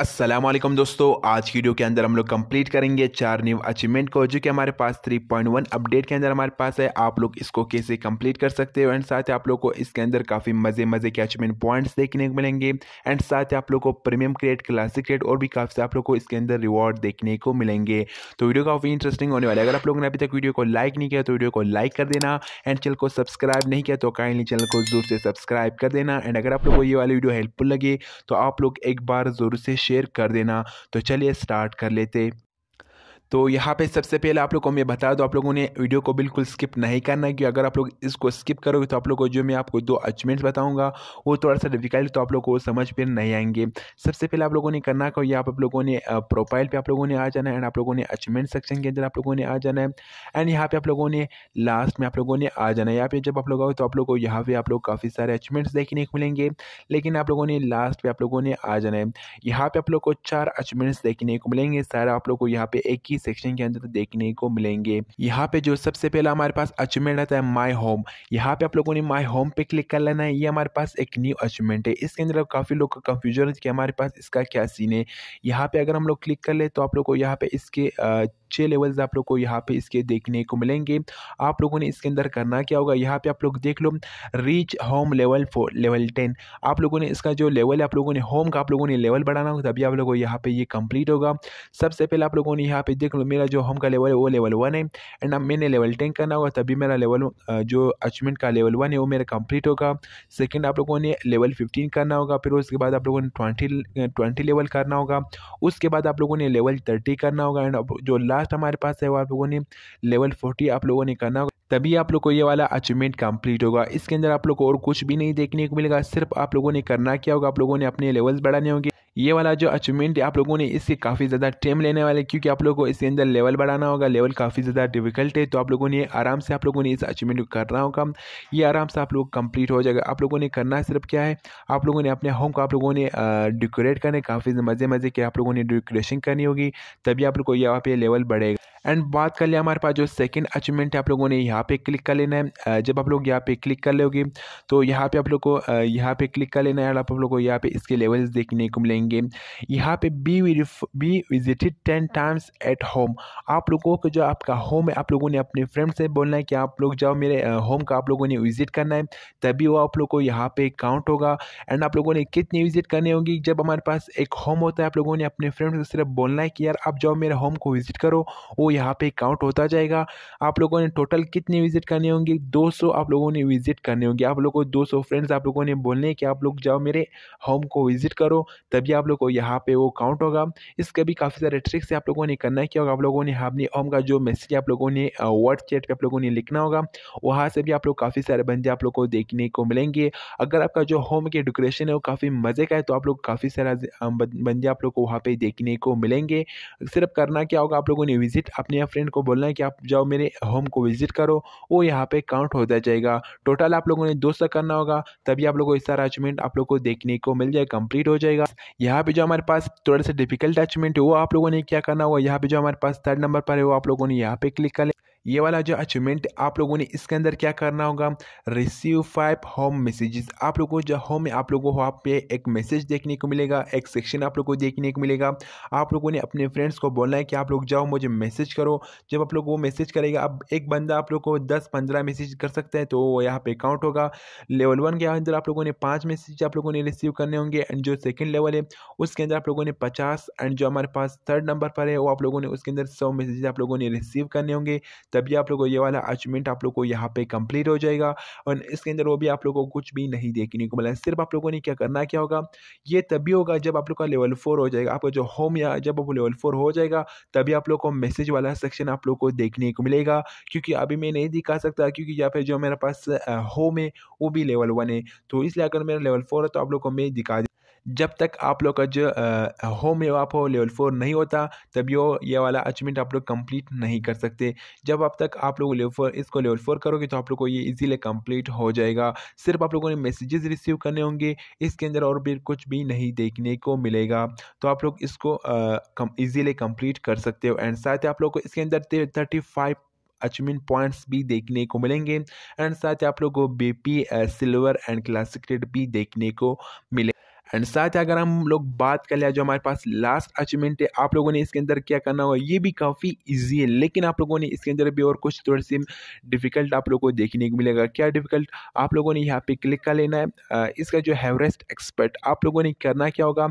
असलम दोस्तों आज की वीडियो के अंदर हम लोग कंप्लीट करेंगे चार न्यू अचीवमेंट को जो कि हमारे पास 3.1 अपडेट के अंदर हमारे पास है आप लोग इसको कैसे कंप्लीट कर सकते हो एंड साथ ही आप लोग को इसके अंदर काफ़ी मज़े मज़े के अचीवमेंट पॉइंट्स देखने को मिलेंगे एंड साथ ही आप लोग को प्रीमियम क्रिएट क्लासिक क्रिएट और भी काफ़ी आप लोग को इसके अंदर रिवॉर्ड देखने को मिलेंगे तो वीडियो काफ़ी इंटरेस्टिंग होने वाले अगर आप लोगों ने अभी तक वीडियो को लाइक नहीं किया तो वीडियो को लाइक कर देना एंड चैनल को सब्सक्राइब नहीं किया तो काइंडली चैनल को जरूर से सब्सक्राइब कर देना एंड अगर आप लोग को ये वाली वीडियो हेल्पफुल लगे तो आप लोग एक बार जरूर से शेयर कर देना तो चलिए स्टार्ट कर लेते तो यहाँ पे सबसे पहले आप लोग को मैं बता दूँ आप लोगों ने वीडियो को बिल्कुल स्किप नहीं करना है कि अगर आप लोग इसको स्किप करोगे तो आप लोग को जो मैं आपको दो अचीवमेंट्स बताऊँगा वो थोड़ा सा डिफिकल्ट तो आप लोग को समझ पे नहीं आएंगे सबसे पहले आप लोगों ने करना को आप लोगों ने प्रोफाइल पर आप लोगों ने आ जाना है एंड आप लोगों ने अचीवमेंट सेक्शन के अंदर आप लोगों ने आ जाना है एंड यहाँ पर आप लोगों ने लास्ट में आप लोगों ने आ जाना है यहाँ पे जब आप लोग आओ तो आप लोग को यहाँ पे आप लोग काफ़ी सारे अचीवमेंट्स देखने को मिलेंगे लेकिन आप लोगों ने लास्ट पर आप लोगों ने आ जाना है यहाँ पर आप लोग को चार अचीवमेंट्स देखने को मिलेंगे सारा आप लोग को यहाँ पे एक ही सेक्शन के अंदर तो देखने को मिलेंगे यहाँ पे जो सबसे पहला हमारे पास अचीवमेंट आता है माई होम यहाँ पे आप लोगों ने माई होम पे क्लिक कर लेना है ये हमारे पास एक न्यू अचीवमेंट है इसके अंदर काफ़ी लोग का कंफ्यूजन है कि हमारे पास इसका क्या सीन है यहाँ पे अगर हम लोग क्लिक कर ले तो आप लोग को यहाँ पे इसके अच्छे लेवल्स आप लोग को यहाँ पे इसके देखने को मिलेंगे आप लोगों ने इसके अंदर करना क्या होगा यहाँ पे आप लोग देख लो reach home level four level ten आप लोगों ने इसका जो लेवल है आप लोगों ने होम का आप लोगों ने लेवल बढ़ाना होगा तभी आप लोगों को यहाँ पे ये यह कंप्लीट होगा सबसे पहले आप लोगों ने यहाँ पे देख लो मेरा जो होम का लेवल है वो लेवल वन है एंड अब मैंने लेवल टेन करना होगा तभी मेरा लेवल जो अचीवमेंट का लेवल वन है वो मेरा कंप्लीट होगा सेकेंड आप लोगों ने लेवल फिफ्टीन करना होगा फिर उसके बाद आप लोगों ने ट्वेंटी ट्वेंटी लेवल करना होगा उसके बाद आप लोगों ने लेवल थर्टी करना होगा एंड जो लास्ट लास्ट हमारे पास है वो आप लोगों ने लेवल फोर्टी आप लोगों ने करना होगा तभी आप लोग को ये वाला अचीवमेंट कंप्लीट होगा इसके अंदर आप लोग को और कुछ भी नहीं देखने को मिलेगा सिर्फ आप लोगों ने करना क्या होगा आप लोगों ने अपने लेवल्स बढ़ाने होंगे ये वाला जो अचीवमेंट है आप लोगों ने इसके काफ़ी ज़्यादा टाइम लेने वाले क्योंकि आप लोगों को इसके अंदर लेवल बढ़ाना होगा लेवल काफ़ी ज़्यादा डिफिकल्ट है तो आप लोगों ने आराम से आप लोगों ने इस अचीवमेंट को करना होगा ये आराम से आप लोग कंप्लीट हो जाएगा आप लोगों ने करना सिर्फ क्या है आप लोगों ने अपने होम को आप लोगों ने डेकोरेट करने काफ़ी मज़े मज़े के आप लोगों ने डेकोरेशन करनी होगी तभी आप लोग को यहाँ पे लेवल बढ़ेगा एंड बात कर लिया हमारे पास जो सेकंड अचीवमेंट है आप लोगों ने यहाँ पे क्लिक कर लेना है जब आप लोग यहाँ पे क्लिक कर लोगे तो यहाँ पे आप लोग को यहाँ पे क्लिक कर लेना है और आप लोग को यहाँ पे इसके लेवल्स देखने को मिलेंगे करेंगे यहाँ पे बी वी बी visited ten times at home आप लोगों को जो आपका होम है आप लोगों ने अपने फ्रेंड से बोलना है कि आप लोग जाओ मेरे होम का आप लोगों ने विजिट करना है तभी वो आप लोग को यहाँ पे काउंट होगा एंड आप लोगों ने कितनी विजिट करनी होगी जब हमारे पास एक होम होता है आप लोगों ने अपने फ्रेंड से सिर्फ बोलना है कि यार आप जाओ मेरे होम को विजिट करो वो यहाँ पे काउंट होता जाएगा आप लोगों ने टोटल कितनी विजिट करनी होंगी दो आप लोगों ने विजिट करनी होगी आप लोगों को 200 फ्रेंड्स आप लोगों ने बोलने कि आप लोग जाओ मेरे होम को विजिट करो तभी भी आप लोग को यहाँ पे वो काउंट होगा इसके भी काफ़ी सारे ट्रिक्स से आप लोगों ने करना है क्या होगा आप लोगों ने अपने ओम का जो मैसेज आप लोगों ने वर्ड चैट पर आप लोगों ने लिखना होगा वहाँ से भी आप लोग काफ़ी सारे बंदे आप लोग को देखने को मिलेंगे अगर आपका जो होम के डेकोरेशन है वो काफ़ी मज़े का है तो आप लोग काफ़ी सारा बंदे आप लोग को वहाँ पर देखने को मिलेंगे सिर्फ करना क्या होगा आप लोगों ने विजिट अपने फ्रेंड को बोलना है कि आप जाओ मेरे होम को विजिट करो वो यहाँ पे काउंट होता जाएगा टोटल आप लोगों ने दो सौ करना होगा तभी आप लोगों को इस सारा अचीवमेंट आप लोग को देखने को मिल जाए कंप्लीट हो जाएगा यहाँ पे जो हमारे पास थोड़ा सा डिफिकल्ट अचीवमेंट है वो आप लोगों ने क्या करना होगा यहाँ पे जो हमारे पास थर्ड नंबर पर है वो आप लोगों ने यहाँ पे क्लिक कर ये वाला जो अचीवमेंट आप लोगों ने इसके अंदर क्या करना होगा रिसीव फाइव होम मैसेजेस आप लोगों को जो होम में आप लोगों को वहाँ पे एक मैसेज देखने को मिलेगा एक सेक्शन आप लोगों को देखने को मिलेगा आप लोगों ने अपने फ्रेंड्स को बोलना है कि आप लोग जाओ मुझे मैसेज करो जब आप लोग वो मैसेज करेगा अब एक बंदा आप लोग को दस पंद्रह मैसेज कर सकते हैं तो वो यहाँ पर काउंट होगा लेवल वन के अंदर आप लोगों ने पाँच मैसेज आप लोगों ने रिसीव करने होंगे एंड जो सेकेंड लेवल है उसके अंदर आप लोगों ने पचास एंड जो हमारे पास थर्ड नंबर पर है वो आप लोगों ने उसके अंदर सौ मैसेज आप लोगों ने रिसीव करने होंगे तभी आप लोगों को ये वाला अचीवमेंट आप लोग को यहाँ पे कंप्लीट हो जाएगा और इसके अंदर वो भी आप लोग को कुछ भी नहीं देखने को मिला सिर्फ आप लोगों ने क्या करना क्या होगा ये तभी होगा जब आप लोग का लेवल फोर हो जाएगा आपका जो होम या जब वो लेवल फोर हो जाएगा तभी आप लोग को मैसेज वाला सेक्शन आप लोग को देखने को मिलेगा क्योंकि अभी मैं नहीं दिखा सकता क्योंकि यहाँ पे जो मेरे पास होम है वो भी लेवल वन है तो इसलिए अगर मेरा लेवल फोर है तो आप लोग को मैं दिखा जब तक आप लोग का जो होम आप हो लेवल फोर नहीं होता तभी यो ये वाला अचीवमेंट आप लोग कंप्लीट नहीं कर सकते जब अब तक आप लोग लेवल फोर इसको लेवल फोर करोगे तो आप लोग को ये इजीली कंप्लीट हो जाएगा सिर्फ आप लोगों ने मैसेजेस रिसीव करने होंगे इसके अंदर और भी कुछ भी नहीं देखने को मिलेगा तो आप लोग इसको ईजिली कम्प्लीट कर सकते हो एंड साथ ही आप लोग को इसके अंदर थर्टी फाइव अचीवमेंट पॉइंट्स भी देखने को मिलेंगे एंड साथ ही आप लोग को बी सिल्वर एंड क्लासिक रेड भी देखने को मिले एंड साथ ही अगर हम लोग बात कर लिया जो हमारे पास लास्ट अचीवमेंट है आप लोगों ने इसके अंदर क्या करना होगा ये भी काफ़ी ईजी है लेकिन आप लोगों ने इसके अंदर भी और कुछ थोड़े से डिफ़िकल्ट आप लोगों को देखने को मिलेगा क्या डिफ़िकल्ट आप लोगों ने यहाँ पे क्लिक कर लेना है इसका जो हैवरेस्ट एक्सपर्ट आप लोगों ने करना क्या होगा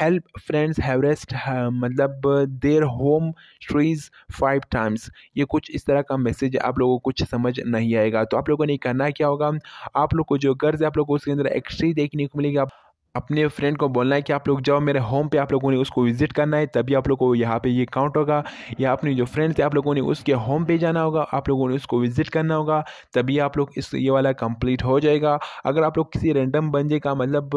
हेल्प फ्रेंड्स हैवरेस्ट मतलब their home trees five times ये कुछ इस तरह का मैसेज आप लोगों को कुछ समझ नहीं आएगा तो आप लोगों ने करना क्या होगा आप लोग को जो गर्ज है आप लोग को उसके अंदर एक्सट्री देखने को मिलेगा अपने फ्रेंड को बोलना है कि आप लोग जाओ मेरे होम पे आप लोगों ने उसको विजिट करना है तभी आप लोगों को यहाँ पे ये काउंट होगा या अपने जो फ्रेंड थे आप लोगों ने उसके होम पे जाना होगा आप लोगों ने उसको विजिट करना होगा तभी आप लोग इस ये वाला कंप्लीट हो जाएगा अगर आप लोग किसी रेंडम बंजे का मतलब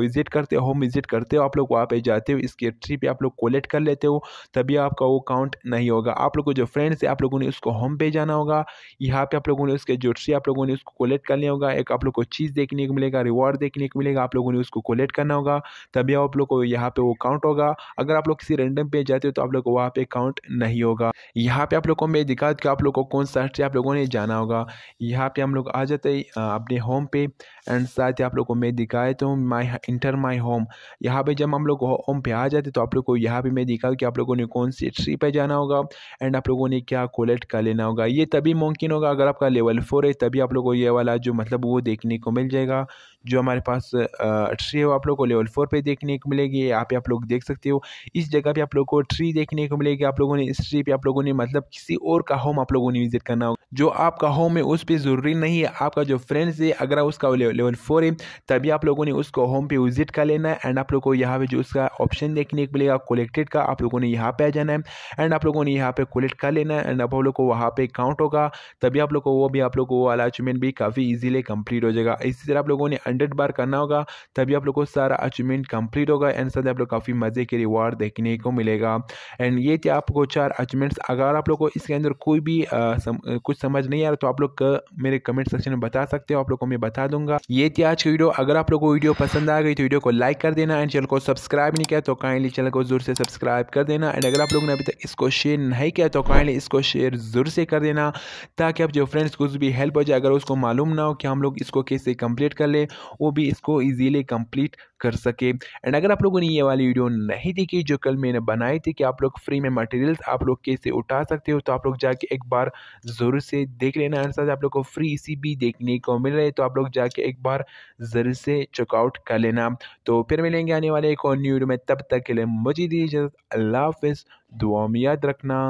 विजिट करते हो होम विजिट करते हो आप लोग वहाँ पर जाते हो इसके ट्री पे आप लोग कोलेक्ट कर लेते हो तभी आपका वो काउंट नहीं होगा आप लोग को जो फ्रेंड्स है आप लोगों ने उसको होम पे जाना होगा यहाँ पर आप लोगों ने उसके जो ट्री आप लोगों ने उसको कोलेक्ट कर लिया होगा एक आप लोग को चीज़ देखने को मिलेगा रिवॉर्ड देखने को मिलेगा आप लोगों ने उसको कैलकुलेट करना होगा तभी आप लोग को यहाँ पे वो काउंट होगा अगर आप लोग किसी रेंडम पेज जाते हो तो आप लोग को वहाँ पे काउंट नहीं होगा यहाँ पे आप लोग को मैं दिखा कि आप लोग को कौन सा से आप लोगों ने जाना होगा यहाँ पे हम लोग आ जाते अपने होम पे एंड साथ ही आप लोग को मैं दिखाया तो माई इंटर माई होम यहाँ पे जब हम लोग होम पे आ जाते तो आप लोग को यहाँ पे मैं दिखा कि आप लोगों ने कौन सी ट्री पे जाना होगा एंड आप लोगों ने क्या कोलेक्ट कर लेना होगा ये तभी मुमकिन होगा अगर आपका लेवल फोर है तभी आप लोग को ये वाला जो मतलब वो देखने को मिल जाएगा जो हमारे पास ट्री हो आप लोग को लेवल फोर पे देखने को मिलेगी यहाँ पे आप लोग देख सकते हो इस जगह पे आप लोग को ट्री देखने को मिलेगी आप लोगों ने इस ट्री पे आप लोगों ने मतलब किसी और का होम आप लोगों ने विजिट करना होगा जो आपका होम है उस पर ज़रूरी नहीं है आपका जो फ्रेंड्स है अगर उसका लेवल फोर है तभी आप लोगों ने उसको होम पे विजिट कर लेना है एंड आप लोगों को यहाँ पे जो उसका ऑप्शन देखने को मिलेगा कलेक्टेड का आप लोगों ने यहाँ पे आ जाना है एंड आप लोगों ने यहाँ पे कलेक्ट कर लेना है एंड आप लोग को वहाँ पर काउंट होगा तभी आप लोग को वो भी आप लोग को वो अचीवमेंट भी काफ़ी ईजिली कम्प्लीट हो जाएगा इसी तरह आप लोगों ने हंड्रेड बार करना होगा तभी आप लोग को सारा अचीवमेंट कम्प्लीट होगा एंड साथ आप लोग काफ़ी मज़े के रिवार्ड देखने को मिलेगा एंड ये थे आपको चार अचीवमेंट्स अगर आप लोग को इसके अंदर कोई भी कुछ समझ नहीं आ रहा तो आप लोग मेरे कमेंट सेक्शन में बता सकते हो आप लोग को मैं बता दूंगा ये थी आज की वीडियो अगर आप लोग को वीडियो पसंद आ गई तो वीडियो को लाइक कर देना एंड चैनल को सब्सक्राइब नहीं किया तो काइंडली चैनल को जोर से सब्सक्राइब कर देना एंड अगर आप लोग ने अभी तक इसको शेयर नहीं किया तो काइंडली इसको शेयर जोर से कर देना ताकि आप जो फ्रेंड्स कुछ भी हेल्प हो जाए अगर उसको मालूम ना हो कि हम लोग इसको कैसे कंप्लीट कर ले वो भी इसको ईजिली कंप्लीट कर सके एंड अगर आप लोगों ने ये वाली वीडियो नहीं देखी जो कल मैंने बनाई थी कि आप लोग फ्री में मटेरियल्स आप लोग कैसे उठा सकते हो तो आप लोग जाके एक बार ज़रूर से देख लेना एंड साथ आप लोग को फ्री इसी भी देखने को मिल रही है तो आप लोग जाके एक बार ज़रूर से चेकआउट कर लेना तो फिर मिलेंगे आने वाले एक और न्यू वीडियो में तब तक के लिए मुझे दीजिए अल्लाह हाफिज़ दुआ में याद रखना